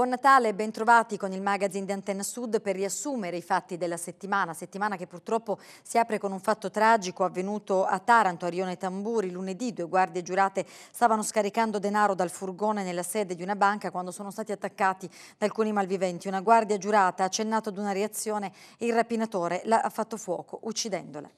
Buon Natale e bentrovati con il magazine di Antenna Sud per riassumere i fatti della settimana, settimana che purtroppo si apre con un fatto tragico avvenuto a Taranto, a Rione Tamburi. Lunedì due guardie giurate stavano scaricando denaro dal furgone nella sede di una banca quando sono stati attaccati da alcuni malviventi. Una guardia giurata ha accennato ad una reazione e il rapinatore l'ha fatto fuoco uccidendola.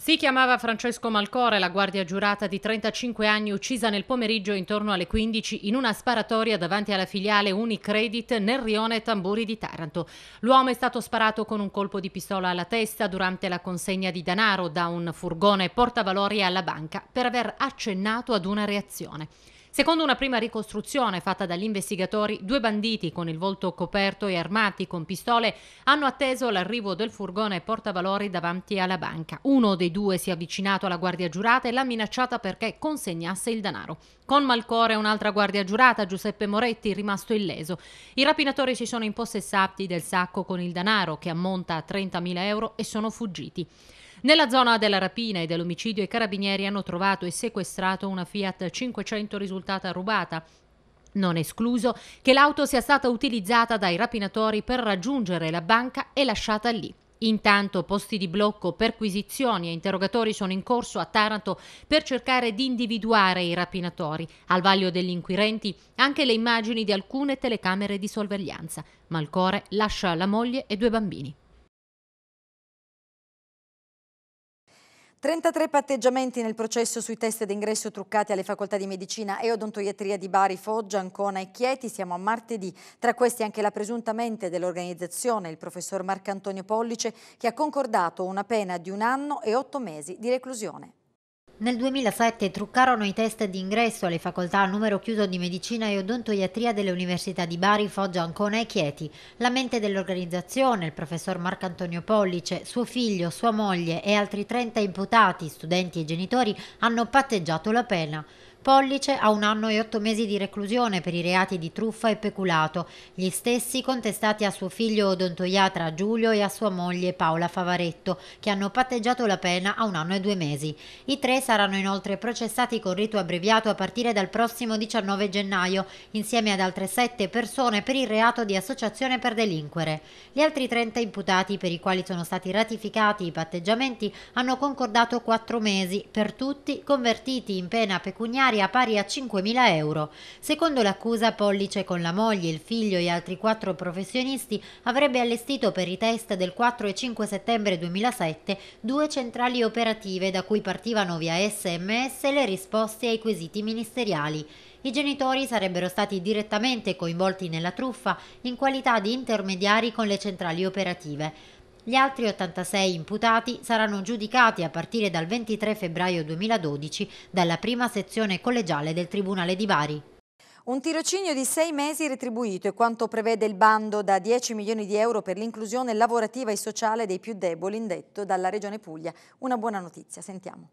Si chiamava Francesco Malcore, la guardia giurata di 35 anni uccisa nel pomeriggio intorno alle 15 in una sparatoria davanti alla filiale Unicredit nel rione Tamburi di Taranto. L'uomo è stato sparato con un colpo di pistola alla testa durante la consegna di denaro da un furgone portavalori alla banca per aver accennato ad una reazione. Secondo una prima ricostruzione fatta dagli investigatori, due banditi con il volto coperto e armati con pistole hanno atteso l'arrivo del furgone portavalori davanti alla banca. Uno dei due si è avvicinato alla guardia giurata e l'ha minacciata perché consegnasse il denaro. Con malcore un'altra guardia giurata, Giuseppe Moretti, rimasto illeso. I rapinatori si sono impossessati del sacco con il denaro che ammonta a 30.000 euro e sono fuggiti. Nella zona della rapina e dell'omicidio i carabinieri hanno trovato e sequestrato una Fiat 500 risultata rubata, non escluso che l'auto sia stata utilizzata dai rapinatori per raggiungere la banca e lasciata lì. Intanto posti di blocco, perquisizioni e interrogatori sono in corso a Taranto per cercare di individuare i rapinatori. Al vaglio degli inquirenti anche le immagini di alcune telecamere di sorveglianza. Malcore lascia la moglie e due bambini. 33 patteggiamenti nel processo sui test d'ingresso truccati alle facoltà di medicina e odontoiatria di Bari, Foggia, Ancona e Chieti. Siamo a martedì. Tra questi anche la presunta mente dell'organizzazione, il professor Marcantonio Pollice, che ha concordato una pena di un anno e otto mesi di reclusione. Nel 2007 truccarono i test di ingresso alle facoltà a numero chiuso di medicina e odontoiatria delle università di Bari, Foggia, Ancona e Chieti. La mente dell'organizzazione, il professor Marco Antonio Pollice, suo figlio, sua moglie e altri 30 imputati, studenti e genitori, hanno patteggiato la pena. Pollice ha un anno e otto mesi di reclusione per i reati di truffa e peculato, gli stessi contestati a suo figlio odontoiatra Giulio e a sua moglie Paola Favaretto, che hanno patteggiato la pena a un anno e due mesi. I tre saranno inoltre processati con rito abbreviato a partire dal prossimo 19 gennaio, insieme ad altre sette persone per il reato di associazione per delinquere. Gli altri 30 imputati per i quali sono stati ratificati i patteggiamenti hanno concordato quattro mesi, per tutti convertiti in pena pecuniaria sommaria pari a 5.000 euro. Secondo l'accusa, Pollice con la moglie, il figlio e altri quattro professionisti avrebbe allestito per i test del 4 e 5 settembre 2007 due centrali operative da cui partivano via sms le risposte ai quesiti ministeriali. I genitori sarebbero stati direttamente coinvolti nella truffa in qualità di intermediari con le centrali operative. Gli altri 86 imputati saranno giudicati a partire dal 23 febbraio 2012 dalla prima sezione collegiale del Tribunale di Bari. Un tirocinio di sei mesi retribuito è quanto prevede il bando da 10 milioni di euro per l'inclusione lavorativa e sociale dei più deboli, indetto dalla Regione Puglia. Una buona notizia, sentiamo.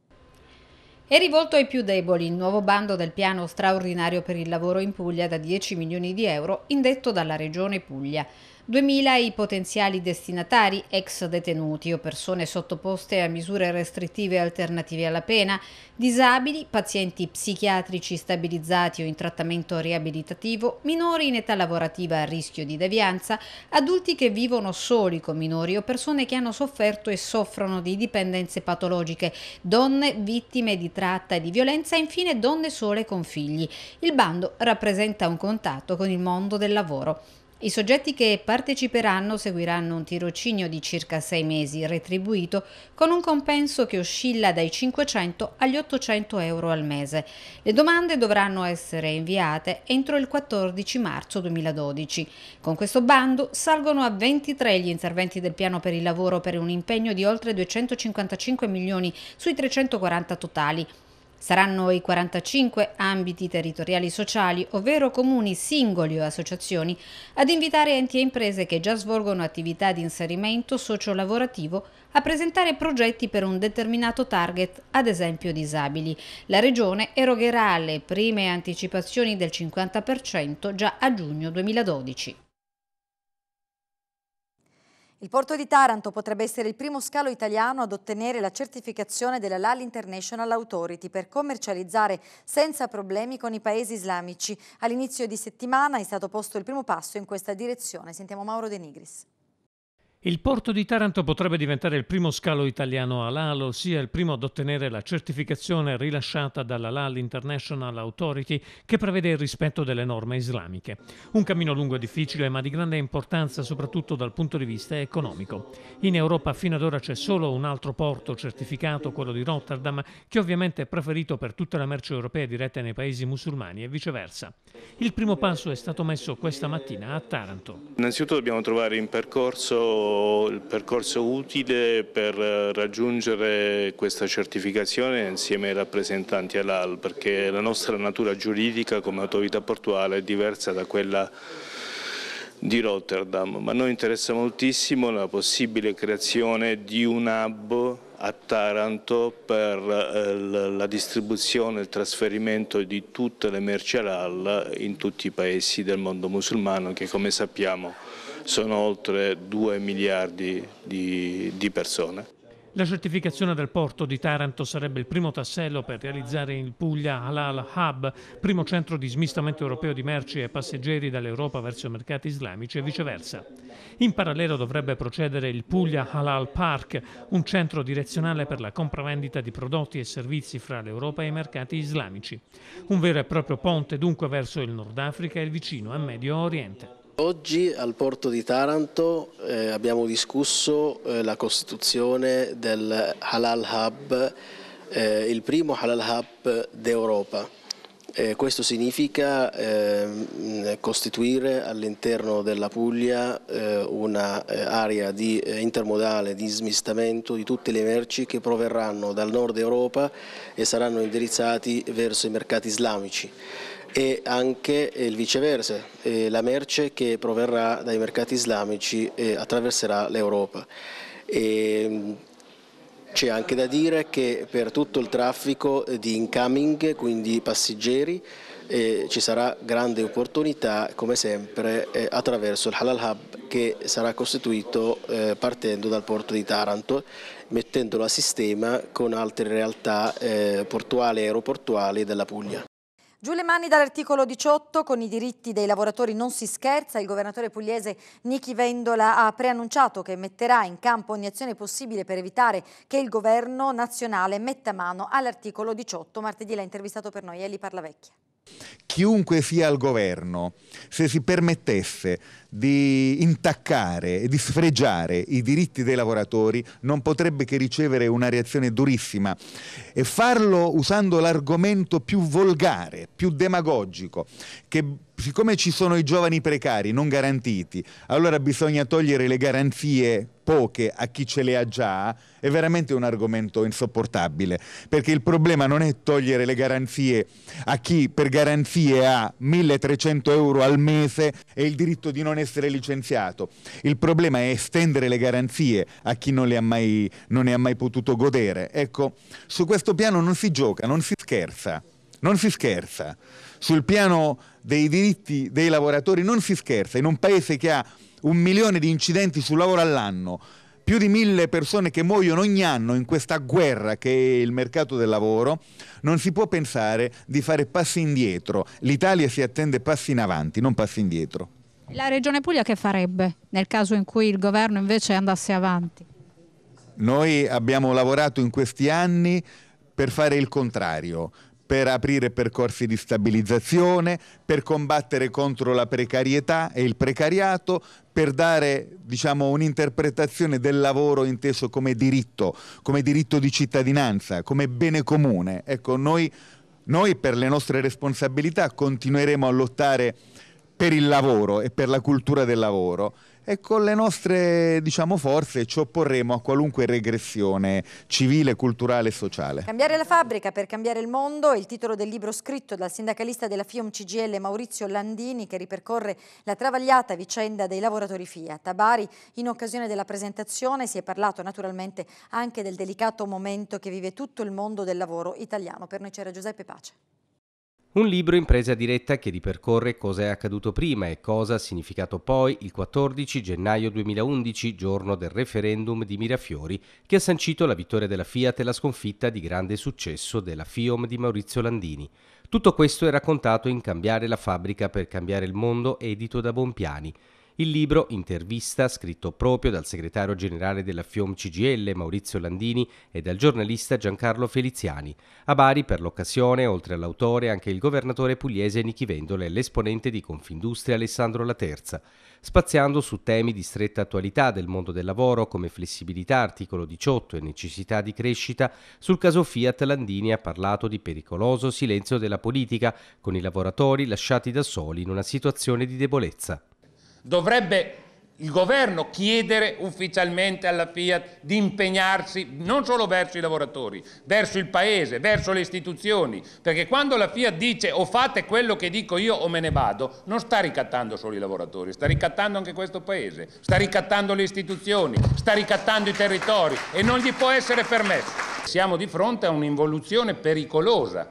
È rivolto ai più deboli il nuovo bando del piano straordinario per il lavoro in Puglia da 10 milioni di euro, indetto dalla Regione Puglia. 2.000 i potenziali destinatari, ex detenuti o persone sottoposte a misure restrittive alternative alla pena, disabili, pazienti psichiatrici stabilizzati o in trattamento riabilitativo, minori in età lavorativa a rischio di devianza, adulti che vivono soli con minori o persone che hanno sofferto e soffrono di dipendenze patologiche, donne vittime di tratta e di violenza e infine donne sole con figli. Il bando rappresenta un contatto con il mondo del lavoro. I soggetti che parteciperanno seguiranno un tirocinio di circa sei mesi retribuito con un compenso che oscilla dai 500 agli 800 euro al mese. Le domande dovranno essere inviate entro il 14 marzo 2012. Con questo bando salgono a 23 gli interventi del piano per il lavoro per un impegno di oltre 255 milioni sui 340 totali Saranno i 45 ambiti territoriali sociali, ovvero comuni singoli o associazioni, ad invitare enti e imprese che già svolgono attività di inserimento sociolavorativo a presentare progetti per un determinato target, ad esempio disabili. La Regione erogherà le prime anticipazioni del 50% già a giugno 2012. Il porto di Taranto potrebbe essere il primo scalo italiano ad ottenere la certificazione della LAL International Authority per commercializzare senza problemi con i paesi islamici. All'inizio di settimana è stato posto il primo passo in questa direzione. Sentiamo Mauro De Nigris. Il porto di Taranto potrebbe diventare il primo scalo italiano a halal, ossia il primo ad ottenere la certificazione rilasciata dall'Halal International Authority che prevede il rispetto delle norme islamiche. Un cammino lungo e difficile ma di grande importanza soprattutto dal punto di vista economico. In Europa fino ad ora c'è solo un altro porto certificato, quello di Rotterdam, che ovviamente è preferito per tutta la merce europea diretta nei paesi musulmani e viceversa. Il primo passo è stato messo questa mattina a Taranto. Innanzitutto dobbiamo trovare in percorso il percorso utile per raggiungere questa certificazione insieme ai rappresentanti all'AL perché la nostra natura giuridica come autorità portuale è diversa da quella di Rotterdam, ma a noi interessa moltissimo la possibile creazione di un hub a Taranto per eh, la distribuzione e il trasferimento di tutte le merci halal in tutti i paesi del mondo musulmano che come sappiamo sono oltre 2 miliardi di, di persone. La certificazione del porto di Taranto sarebbe il primo tassello per realizzare in Puglia Halal Hub, primo centro di smistamento europeo di merci e passeggeri dall'Europa verso i mercati islamici e viceversa. In parallelo dovrebbe procedere il Puglia Halal Park, un centro direzionale per la compravendita di prodotti e servizi fra l'Europa e i mercati islamici. Un vero e proprio ponte dunque verso il Nord Africa e il vicino e Medio Oriente. Oggi al porto di Taranto eh, abbiamo discusso eh, la costituzione del Halal Hub, eh, il primo Halal Hub d'Europa. Eh, questo significa eh, costituire all'interno della Puglia eh, un'area eh, di, eh, intermodale di smistamento di tutte le merci che proverranno dal nord Europa e saranno indirizzati verso i mercati islamici e anche il viceversa, la merce che proverrà dai mercati islamici eh, attraverserà l'Europa. Ehm, c'è anche da dire che per tutto il traffico di incoming, quindi passeggeri, eh, ci sarà grande opportunità come sempre eh, attraverso il Halal Hub che sarà costituito eh, partendo dal porto di Taranto mettendolo a sistema con altre realtà eh, portuali e aeroportuali della Puglia. Giù le mani dall'articolo 18, con i diritti dei lavoratori non si scherza, il governatore pugliese Nichi Vendola ha preannunciato che metterà in campo ogni azione possibile per evitare che il governo nazionale metta mano all'articolo 18. Martedì l'ha intervistato per noi Eli Parlavecchia. Chiunque sia al governo, se si permettesse di intaccare e di sfregiare i diritti dei lavoratori non potrebbe che ricevere una reazione durissima e farlo usando l'argomento più volgare, più demagogico, che siccome ci sono i giovani precari non garantiti, allora bisogna togliere le garanzie poche a chi ce le ha già, è veramente un argomento insopportabile, perché il problema non è togliere le garanzie a chi per garanzie ha 1300 euro al mese e il diritto di non essere essere licenziato. Il problema è estendere le garanzie a chi non, mai, non ne ha mai potuto godere. Ecco, su questo piano non si gioca, non si scherza. Non si scherza. Sul piano dei diritti dei lavoratori non si scherza. In un paese che ha un milione di incidenti sul lavoro all'anno, più di mille persone che muoiono ogni anno in questa guerra che è il mercato del lavoro, non si può pensare di fare passi indietro. L'Italia si attende passi in avanti, non passi indietro. La Regione Puglia che farebbe nel caso in cui il governo invece andasse avanti? Noi abbiamo lavorato in questi anni per fare il contrario, per aprire percorsi di stabilizzazione, per combattere contro la precarietà e il precariato, per dare diciamo, un'interpretazione del lavoro inteso come diritto, come diritto di cittadinanza, come bene comune. Ecco, noi, noi per le nostre responsabilità continueremo a lottare per il lavoro e per la cultura del lavoro e con le nostre diciamo, forze ci opporremo a qualunque regressione civile, culturale e sociale. Cambiare la fabbrica per cambiare il mondo è il titolo del libro scritto dal sindacalista della FIOM CGL Maurizio Landini che ripercorre la travagliata vicenda dei lavoratori Fiat. A Bari in occasione della presentazione si è parlato naturalmente anche del delicato momento che vive tutto il mondo del lavoro italiano. Per noi c'era Giuseppe Pace. Un libro in presa diretta che ripercorre cosa è accaduto prima e cosa ha significato poi il 14 gennaio 2011, giorno del referendum di Mirafiori, che ha sancito la vittoria della Fiat e la sconfitta di grande successo della FIOM di Maurizio Landini. Tutto questo è raccontato in Cambiare la fabbrica per cambiare il mondo, edito da Bompiani. Il libro, intervista, scritto proprio dal segretario generale della FIOM CGL Maurizio Landini e dal giornalista Giancarlo Feliziani. A Bari per l'occasione, oltre all'autore, anche il governatore pugliese Nichi Vendola e l'esponente di Confindustria Alessandro Laterza, spaziando su temi di stretta attualità del mondo del lavoro come flessibilità, articolo 18 e necessità di crescita, sul caso Fiat Landini ha parlato di pericoloso silenzio della politica con i lavoratori lasciati da soli in una situazione di debolezza dovrebbe il governo chiedere ufficialmente alla Fiat di impegnarsi non solo verso i lavoratori, verso il paese, verso le istituzioni, perché quando la Fiat dice o fate quello che dico io o me ne vado, non sta ricattando solo i lavoratori, sta ricattando anche questo paese, sta ricattando le istituzioni, sta ricattando i territori e non gli può essere permesso. Siamo di fronte a un'involuzione pericolosa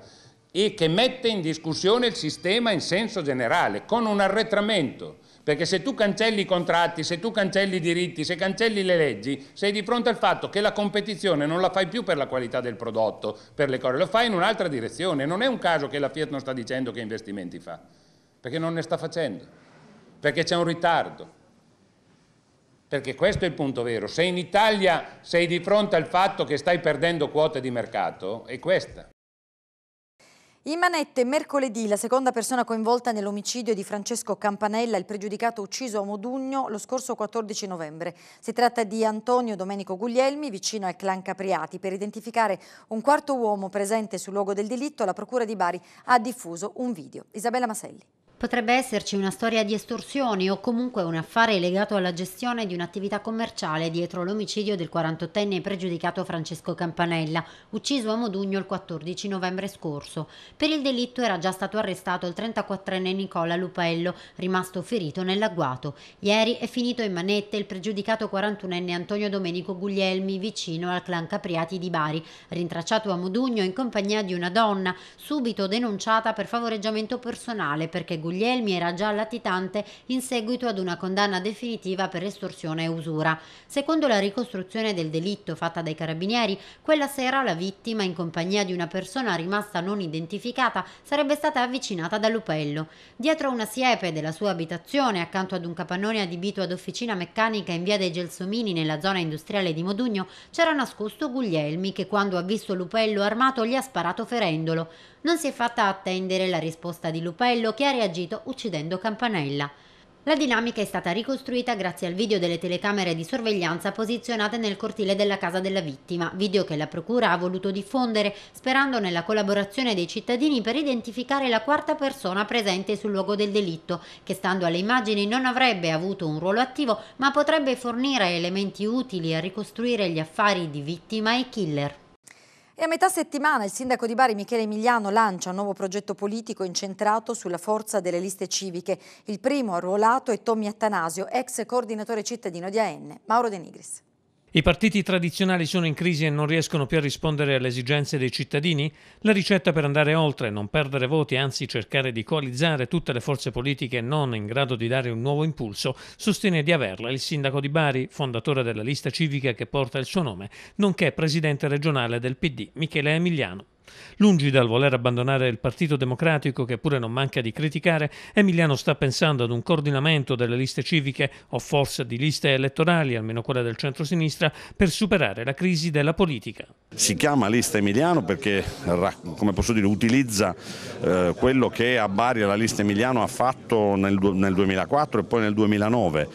e che mette in discussione il sistema in senso generale, con un arretramento perché se tu cancelli i contratti, se tu cancelli i diritti, se cancelli le leggi, sei di fronte al fatto che la competizione non la fai più per la qualità del prodotto, per le cose, lo fai in un'altra direzione. Non è un caso che la Fiat non sta dicendo che investimenti fa, perché non ne sta facendo, perché c'è un ritardo. Perché questo è il punto vero. Se in Italia sei di fronte al fatto che stai perdendo quote di mercato, è questa. In manette mercoledì la seconda persona coinvolta nell'omicidio di Francesco Campanella, il pregiudicato ucciso a Modugno lo scorso 14 novembre. Si tratta di Antonio Domenico Guglielmi, vicino al clan Capriati. Per identificare un quarto uomo presente sul luogo del delitto, la Procura di Bari ha diffuso un video. Isabella Maselli. Potrebbe esserci una storia di estorsioni o comunque un affare legato alla gestione di un'attività commerciale dietro l'omicidio del 48enne pregiudicato Francesco Campanella, ucciso a Modugno il 14 novembre scorso. Per il delitto era già stato arrestato il 34enne Nicola Lupello, rimasto ferito nell'agguato. Ieri è finito in manette il pregiudicato 41enne Antonio Domenico Guglielmi, vicino al clan Capriati di Bari, rintracciato a Modugno in compagnia di una donna, subito denunciata per favoreggiamento personale perché Guglielmi Guglielmi era già latitante in seguito ad una condanna definitiva per estorsione e usura. Secondo la ricostruzione del delitto fatta dai carabinieri, quella sera la vittima, in compagnia di una persona rimasta non identificata, sarebbe stata avvicinata da Lupello. Dietro una siepe della sua abitazione, accanto ad un capannone adibito ad officina meccanica in via dei Gelsomini nella zona industriale di Modugno, c'era nascosto Guglielmi che quando ha visto Lupello armato gli ha sparato ferendolo non si è fatta attendere la risposta di Lupello che ha reagito uccidendo Campanella. La dinamica è stata ricostruita grazie al video delle telecamere di sorveglianza posizionate nel cortile della casa della vittima, video che la Procura ha voluto diffondere sperando nella collaborazione dei cittadini per identificare la quarta persona presente sul luogo del delitto, che stando alle immagini non avrebbe avuto un ruolo attivo ma potrebbe fornire elementi utili a ricostruire gli affari di vittima e killer. E a metà settimana il sindaco di Bari Michele Emiliano lancia un nuovo progetto politico incentrato sulla forza delle liste civiche. Il primo arruolato è Tommy Attanasio, ex coordinatore cittadino di AN. Mauro De Nigris. I partiti tradizionali sono in crisi e non riescono più a rispondere alle esigenze dei cittadini? La ricetta per andare oltre, non perdere voti, anzi cercare di coalizzare tutte le forze politiche non in grado di dare un nuovo impulso, sostiene di averla il sindaco di Bari, fondatore della lista civica che porta il suo nome, nonché presidente regionale del PD, Michele Emiliano. Lungi dal voler abbandonare il Partito Democratico, che pure non manca di criticare, Emiliano sta pensando ad un coordinamento delle liste civiche o forse di liste elettorali, almeno quella del centro-sinistra, per superare la crisi della politica. Si chiama lista Emiliano perché, come posso dire, utilizza eh, quello che a Bari la lista Emiliano ha fatto nel, nel 2004 e poi nel 2009,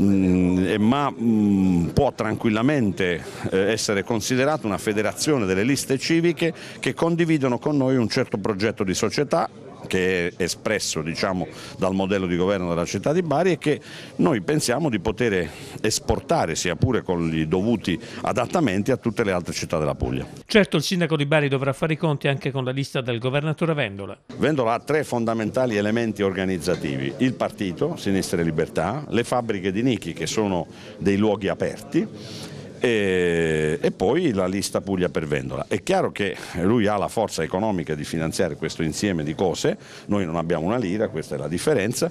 mm, ma mm, può tranquillamente eh, essere considerata una federazione delle liste civiche che che condividono con noi un certo progetto di società che è espresso diciamo, dal modello di governo della città di Bari e che noi pensiamo di poter esportare, sia pure con i dovuti adattamenti, a tutte le altre città della Puglia. Certo il sindaco di Bari dovrà fare i conti anche con la lista del governatore Vendola. Vendola ha tre fondamentali elementi organizzativi, il partito, Sinistra e Libertà, le fabbriche di Nichi che sono dei luoghi aperti e, e, poi la lista Puglia per Vendola. È chiaro che lui ha la forza economica di finanziare questo insieme di cose, noi non abbiamo una lira, questa è la differenza,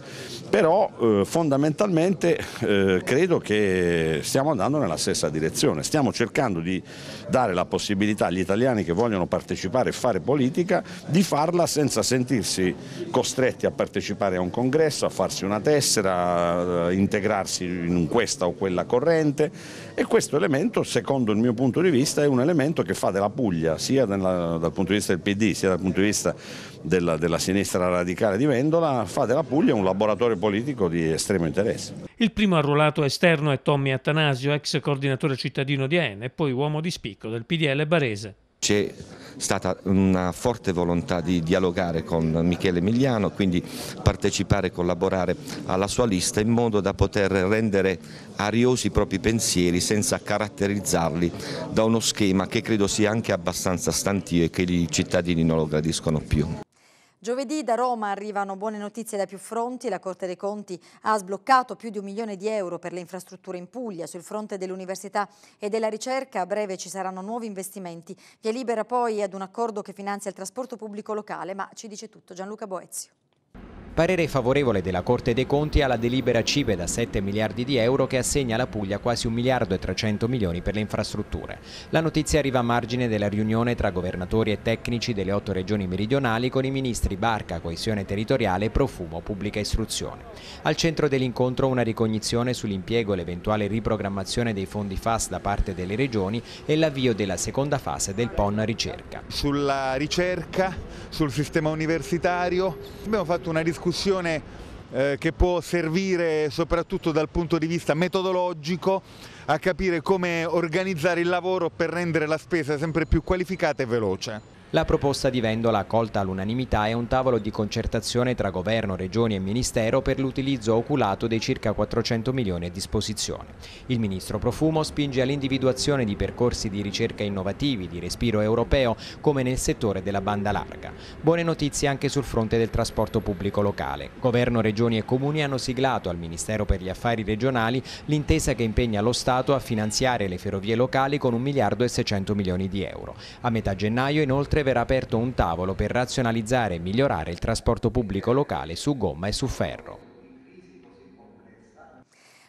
però eh, fondamentalmente eh, credo che stiamo andando nella stessa direzione, stiamo cercando di dare la possibilità agli italiani che vogliono partecipare e fare politica di farla senza sentirsi costretti a partecipare a un congresso, a farsi una tessera, a eh, integrarsi in questa o quella corrente e questo elemento elemento, secondo il mio punto di vista, è un elemento che fa della Puglia, sia dalla, dal punto di vista del PD, sia dal punto di vista della, della, sinistra radicale di Vendola, fa della Puglia un laboratorio politico di estremo interesse. Il primo arruolato esterno è Tommy Attanasio, ex coordinatore cittadino di Aene e poi uomo di spicco del PDL barese c'è stata una forte volontà di dialogare con Michele Emiliano, quindi partecipare e collaborare alla sua lista in modo da poter rendere ariosi i propri pensieri senza caratterizzarli da uno schema che credo sia anche abbastanza stantio e che i cittadini non lo gradiscono più. Giovedì da Roma arrivano buone notizie da più fronti. La Corte dei Conti ha sbloccato più di un milione di euro per le infrastrutture in Puglia. Sul fronte dell'università e della ricerca a breve ci saranno nuovi investimenti. Via libera poi ad un accordo che finanzia il trasporto pubblico locale, ma ci dice tutto Gianluca Boezio. Parere favorevole della Corte dei Conti alla delibera CIPE da 7 miliardi di euro che assegna alla Puglia quasi 1 miliardo e 300 milioni per le infrastrutture. La notizia arriva a margine della riunione tra governatori e tecnici delle otto regioni meridionali con i ministri Barca, Coesione Territoriale, Profumo, Pubblica Istruzione. Al centro dell'incontro una ricognizione sull'impiego e l'eventuale riprogrammazione dei fondi FAS da parte delle regioni e l'avvio della seconda fase del PON Ricerca. Sulla ricerca, sul sistema universitario, abbiamo fatto una discussione discussione eh, che può servire soprattutto dal punto di vista metodologico a capire come organizzare il lavoro per rendere la spesa sempre più qualificata e veloce. La proposta di Vendola, accolta all'unanimità, è un tavolo di concertazione tra governo, regioni e ministero per l'utilizzo oculato dei circa 400 milioni a disposizione. Il ministro Profumo spinge all'individuazione di percorsi di ricerca innovativi di respiro europeo, come nel settore della banda larga. Buone notizie anche sul fronte del trasporto pubblico locale. Governo, regioni e comuni hanno siglato al Ministero per gli Affari Regionali l'intesa che impegna lo Stato a finanziare le ferrovie locali con 1 miliardo e 600 milioni di euro. A metà gennaio, inoltre, inoltre verrà aperto un tavolo per razionalizzare e migliorare il trasporto pubblico locale su gomma e su ferro.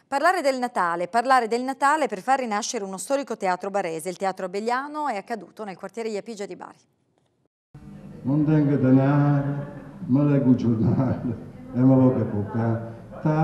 Parlare del Natale, parlare del Natale per far rinascere uno storico teatro barese, il Teatro Abelliano è accaduto nel quartiere Iapigia di Bari. Non tengo denaro, ma leggo il giornale e me lo capo ta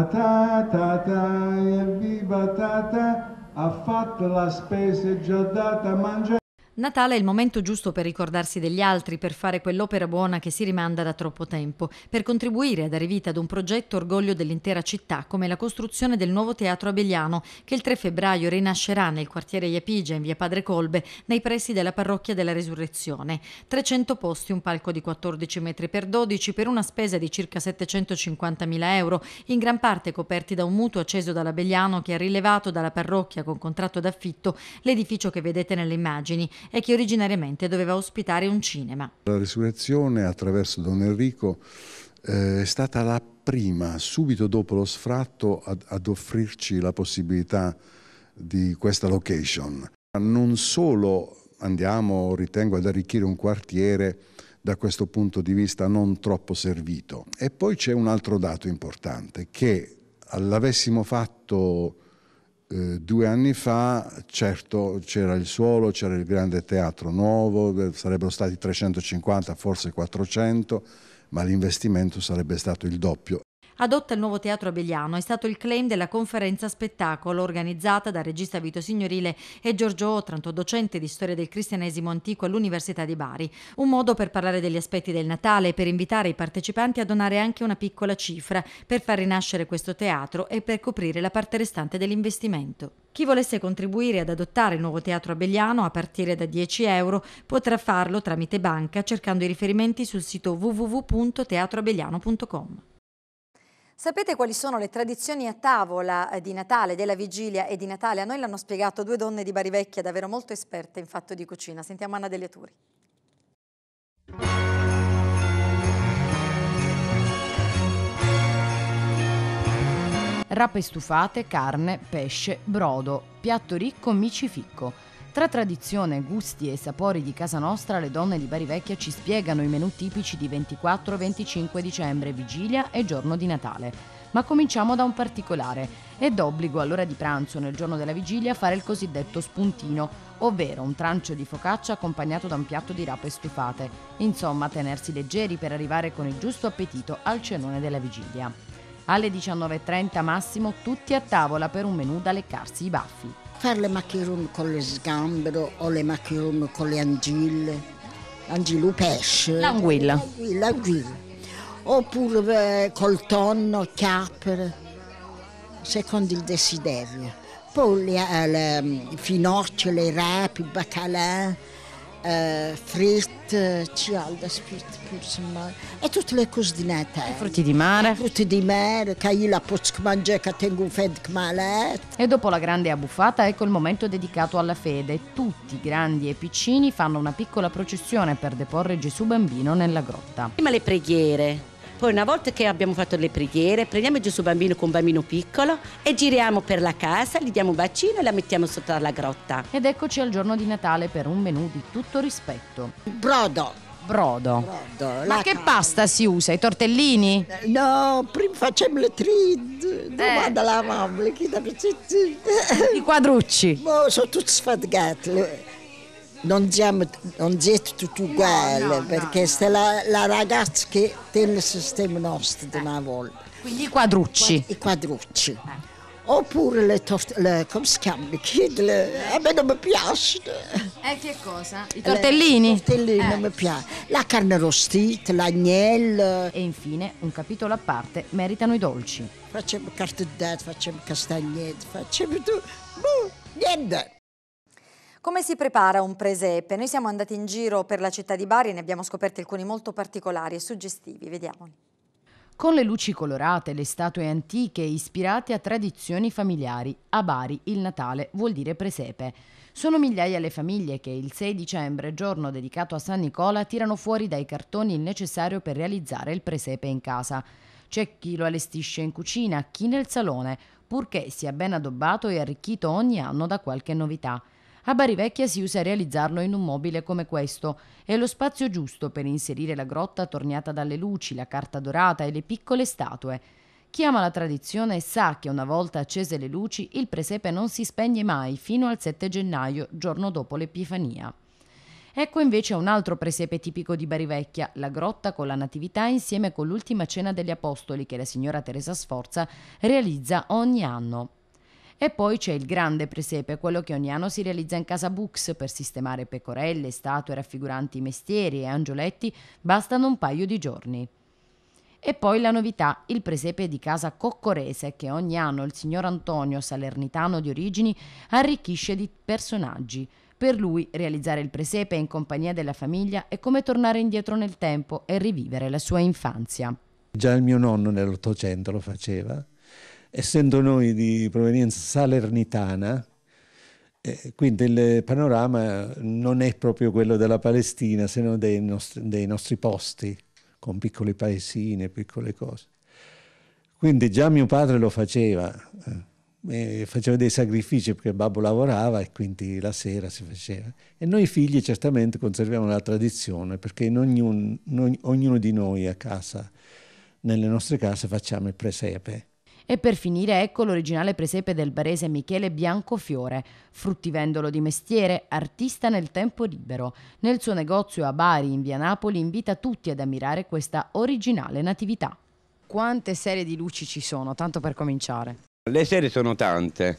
ta ta ta, evviva ta ta, ha fatto la spesa e già data a mangiare. Natale è il momento giusto per ricordarsi degli altri, per fare quell'opera buona che si rimanda da troppo tempo, per contribuire a dare vita ad un progetto orgoglio dell'intera città come la costruzione del nuovo teatro abeliano che il 3 febbraio rinascerà nel quartiere Iapigia in via Padre Colbe, nei pressi della parrocchia della Resurrezione. 300 posti, un palco di 14 metri per 12 per una spesa di circa 750.000 euro, in gran parte coperti da un mutuo acceso dall'abeliano che ha rilevato dalla parrocchia con contratto d'affitto l'edificio che vedete nelle immagini e che originariamente doveva ospitare un cinema. La risurrezione attraverso Don Enrico eh, è stata la prima, subito dopo lo sfratto, ad, ad offrirci la possibilità di questa location. Non solo andiamo, ritengo, ad arricchire un quartiere da questo punto di vista non troppo servito. E poi c'è un altro dato importante, che l'avessimo fatto eh, due anni fa, certo c'era il suolo, c'era il grande teatro nuovo, eh, sarebbero stati 350, forse 400, ma l'investimento sarebbe stato il doppio adotta il nuovo teatro abeliano è stato il claim della conferenza spettacolo organizzata da regista Vito Signorile e Giorgio Otranto, docente di storia del cristianesimo antico all'Università di Bari. Un modo per parlare degli aspetti del Natale e per invitare i partecipanti a donare anche una piccola cifra per far rinascere questo teatro e per coprire la parte restante dell'investimento. Chi volesse contribuire ad adottare il nuovo teatro abeliano a partire da 10 euro potrà farlo tramite banca cercando i riferimenti sul sito www.teatroabeliano.com. Sapete quali sono le tradizioni a tavola eh, di Natale, della vigilia e di Natale? A noi l'hanno spiegato due donne di Bari Vecchia, davvero molto esperte in fatto di cucina. Sentiamo Anna Delle Turi. Rape stufate, carne, pesce, brodo, piatto ricco micificco. Tra tradizione, gusti e sapori di casa nostra, le donne di Bari Vecchia ci spiegano i menù tipici di 24 25 dicembre, vigilia e giorno di Natale. Ma cominciamo da un particolare. È d'obbligo all'ora di pranzo, nel giorno della vigilia, fare il cosiddetto spuntino, ovvero un trancio di focaccia accompagnato da un piatto di rape stufate. Insomma, tenersi leggeri per arrivare con il giusto appetito al cenone della vigilia. Alle 19.30 massimo tutti a tavola per un menù da leccarsi i baffi fare le macaron con le sgambero o le macaron con le angille, angillo pesce. L'anguilla. L'anguilla, anguilla. Oppure eh, col tonno, capre, secondo il desiderio. Poi le, eh, le, le mm, finocchio, le rapi, i baccalà eh, fritte, eh, cialda, spit, pulsma e tutte le cucinette. Eh. Frutti di mare. Frutti di mare, che io la posso mangiare, che tengo un fed male. E dopo la grande abbuffata ecco il momento dedicato alla fede. Tutti, grandi e piccini, fanno una piccola processione per deporre Gesù bambino nella grotta. Prima le preghiere poi una volta che abbiamo fatto le preghiere, prendiamo Gesù bambino con un bambino piccolo e giriamo per la casa, gli diamo un bacino e la mettiamo sotto alla grotta. Ed eccoci al giorno di Natale per un menù di tutto rispetto. Brodo. Brodo. Brodo Ma che carne. pasta si usa? I tortellini? Eh, no, prima facciamo le trid. Domanda eh. alla mamma. I quadrucci. Ma boh, sono tutti sfatgati non siamo, non siete tutti uguali, no, no, perché no, sta la, la, ragazza che tiene il sistema nostro di eh. una volta. Quindi i quadrucci. I quadrucci. Eh. Oppure le tortelline, come si chiama? Le, a me non mi piacciono. Eh, che cosa? I tortellini? I tortellini eh. non mi piacciono. La carne rostita, l'agnello. E infine, un capitolo a parte, meritano i dolci. Facciamo cartellate, facciamo castagnette, facciamo tutto. Boh, niente. Come si prepara un presepe? Noi siamo andati in giro per la città di Bari e ne abbiamo scoperti alcuni molto particolari e suggestivi, vediamoli. Con le luci colorate, le statue antiche ispirate a tradizioni familiari, a Bari il Natale vuol dire presepe. Sono migliaia le famiglie che il 6 dicembre, giorno dedicato a San Nicola, tirano fuori dai cartoni il necessario per realizzare il presepe in casa. C'è chi lo allestisce in cucina, chi nel salone, purché sia ben addobbato e arricchito ogni anno da qualche novità. A Bari Vecchia si usa realizzarlo in un mobile come questo. È lo spazio giusto per inserire la grotta torniata dalle luci, la carta dorata e le piccole statue. Chi ama la tradizione sa che una volta accese le luci il presepe non si spegne mai fino al 7 gennaio, giorno dopo l'Epifania. Ecco invece un altro presepe tipico di Barivecchia, la grotta con la Natività insieme con l'ultima cena degli Apostoli che la signora Teresa Sforza realizza ogni anno. E poi c'è il grande presepe, quello che ogni anno si realizza in casa Books per sistemare pecorelle, statue raffiguranti mestieri e angioletti, bastano un paio di giorni. E poi la novità, il presepe di casa Coccorese che ogni anno il signor Antonio Salernitano di origini arricchisce di personaggi. Per lui realizzare il presepe in compagnia della famiglia è come tornare indietro nel tempo e rivivere la sua infanzia. Già il mio nonno nell'Ottocento lo faceva essendo noi di provenienza salernitana, eh, quindi il panorama non è proprio quello della Palestina, se non dei nostri, dei nostri posti, con piccoli paesini, piccole cose. Quindi già mio padre lo faceva, eh, faceva dei sacrifici perché babbo lavorava e quindi la sera si faceva. E noi figli certamente conserviamo la tradizione perché in ognuno di noi a casa, nelle nostre case, facciamo il presepe e per finire ecco l'originale presepe del barese Michele Biancofiore, fruttivendolo di mestiere, artista nel tempo libero. Nel suo negozio a Bari, in via Napoli, invita tutti ad ammirare questa originale natività. Quante serie di luci ci sono, tanto per cominciare? Le serie sono tante.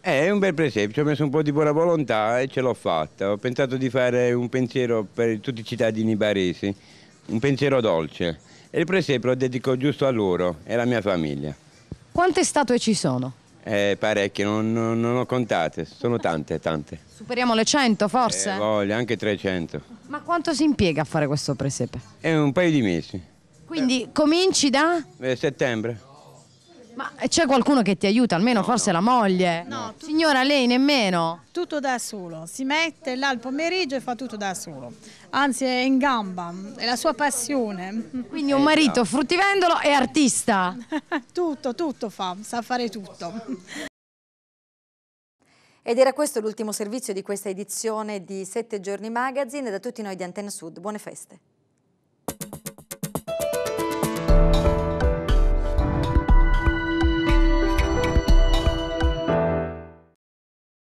Eh, è un bel presepe, ci ho messo un po' di buona volontà e ce l'ho fatta. Ho pensato di fare un pensiero per tutti i cittadini baresi, un pensiero dolce. E il presepe lo dedico giusto a loro e alla mia famiglia. Quante statue ci sono? Eh, parecchie, non, non, non, ho contate, sono tante, tante. Superiamo le 100 forse? Eh, voglio, anche 300. Ma quanto si impiega a fare questo presepe? È un paio di mesi. Quindi eh. cominci da? Eh, settembre. Ma c'è qualcuno che ti aiuta, almeno no, forse no. la moglie? No. Signora, lei nemmeno? Tutto da solo, si mette là al pomeriggio e fa tutto da solo. Anzi, è in gamba, è la sua passione. Quindi un marito fruttivendolo e artista? tutto, tutto fa, sa fare tutto. Ed era questo l'ultimo servizio di questa edizione di 7 Giorni Magazine. Da tutti noi di Antenne Sud, buone feste.